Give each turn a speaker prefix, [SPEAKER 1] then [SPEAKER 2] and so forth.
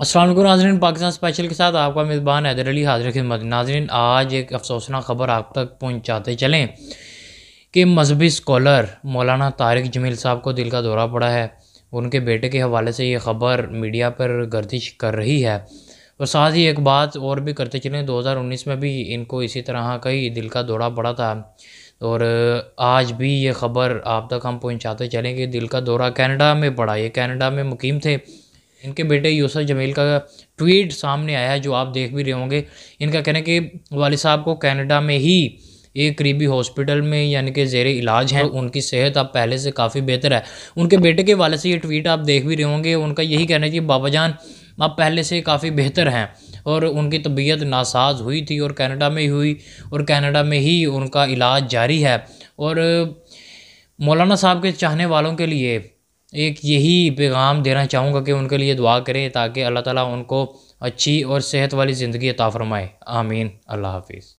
[SPEAKER 1] Aslam नाजरन Pakistan special के साथ आपका मेज़बान हैदर अली हाजिर खिदमत नाजरन आज एक अफसोसना खबर आप तक पहुँचाते चलें कि मजहबी स्कॉलर मौलाना तारिक जमील साहब को दिल का दौरा पड़ा है उनके बेटे के हवाले से ये खबर मीडिया पर गर्दिश कर रही है और साथ ही एक बात और भी करते चलें 2019 में भी इनको इसी तरह कई दिल का दौरा पड़ा था और आज भी ये खबर आप तक हम पहुँचाते चलें कि दिल का दौरा कैनेडा में पड़ा ये कैनेडा में मुकीम थे इनके बेटे यूसुफ जमील का ट्वीट सामने आया है जो आप देख भी रहे होंगे इनका कहना है कि वाल साहब को कनाडा में ही एक करीबी हॉस्पिटल में यानी कि जेर इलाज हैं उनकी सेहत अब पहले से काफ़ी बेहतर है उनके बेटे के वाले से ये ट्वीट आप देख भी रहे होंगे उनका यही कहना है कि बाबा जान अब पहले से काफ़ी बेहतर हैं और उनकी तबीयत नासाज हुई थी और कनाडा में हुई और कनाडा में ही उनका इलाज जारी है और मौलाना साहब के चाहने वालों के लिए एक यही पैगाम देना चाहूँगा कि उनके लिए दुआ करें ताकि अल्लाह ताला उनको अच्छी और सेहत वाली ज़िंदगी अता फ़रमाए आमीन अल्लाह हाफ़िज़